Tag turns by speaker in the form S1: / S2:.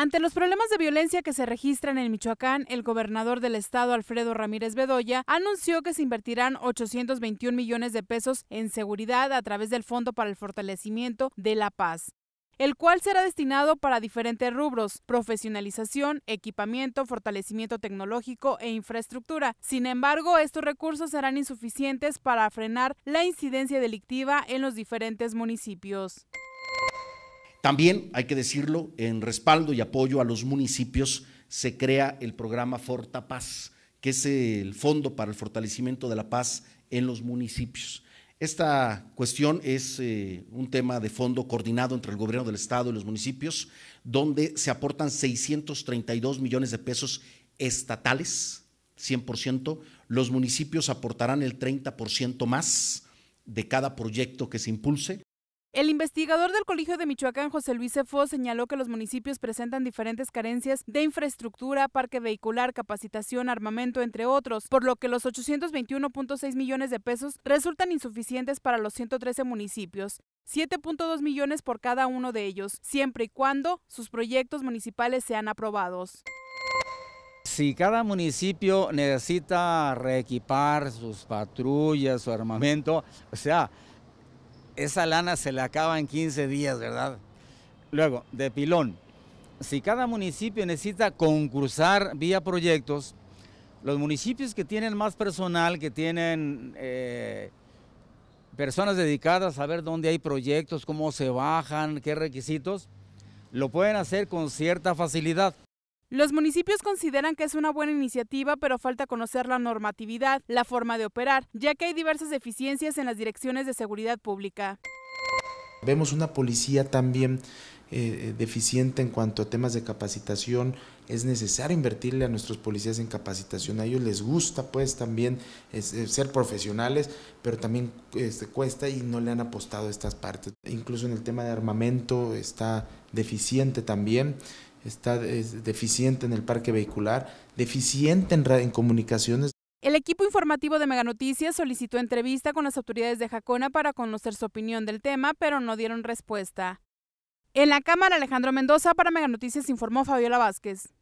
S1: Ante los problemas de violencia que se registran en Michoacán, el gobernador del estado, Alfredo Ramírez Bedoya, anunció que se invertirán 821 millones de pesos en seguridad a través del Fondo para el Fortalecimiento de la Paz el cual será destinado para diferentes rubros, profesionalización, equipamiento, fortalecimiento tecnológico e infraestructura. Sin embargo, estos recursos serán insuficientes para frenar la incidencia delictiva en los diferentes municipios.
S2: También, hay que decirlo, en respaldo y apoyo a los municipios se crea el programa Forta Paz, que es el fondo para el fortalecimiento de la paz en los municipios. Esta cuestión es eh, un tema de fondo coordinado entre el gobierno del Estado y los municipios, donde se aportan 632 millones de pesos estatales, 100%. Los municipios aportarán el 30% más de cada proyecto que se impulse
S1: el investigador del Colegio de Michoacán, José Luis Efo, señaló que los municipios presentan diferentes carencias de infraestructura, parque vehicular, capacitación, armamento, entre otros, por lo que los 821.6 millones de pesos resultan insuficientes para los 113 municipios. 7.2 millones por cada uno de ellos, siempre y cuando sus proyectos municipales sean aprobados.
S3: Si cada municipio necesita reequipar sus patrullas, su armamento, o sea, esa lana se le acaba en 15 días, ¿verdad? Luego, de pilón, si cada municipio necesita concursar vía proyectos, los municipios que tienen más personal, que tienen eh, personas dedicadas a ver dónde hay proyectos, cómo se bajan, qué requisitos, lo pueden hacer con cierta facilidad.
S1: Los municipios consideran que es una buena iniciativa, pero falta conocer la normatividad, la forma de operar, ya que hay diversas deficiencias en las direcciones de seguridad pública.
S4: Vemos una policía también eh, deficiente en cuanto a temas de capacitación. Es necesario invertirle a nuestros policías en capacitación. A ellos les gusta pues también eh, ser profesionales, pero también este, cuesta y no le han apostado estas partes. Incluso en el tema de armamento está deficiente también está deficiente en el parque vehicular, deficiente en, en comunicaciones.
S1: El equipo informativo de Meganoticias solicitó entrevista con las autoridades de Jacona para conocer su opinión del tema, pero no dieron respuesta. En la Cámara, Alejandro Mendoza para Meganoticias informó Fabiola Vázquez.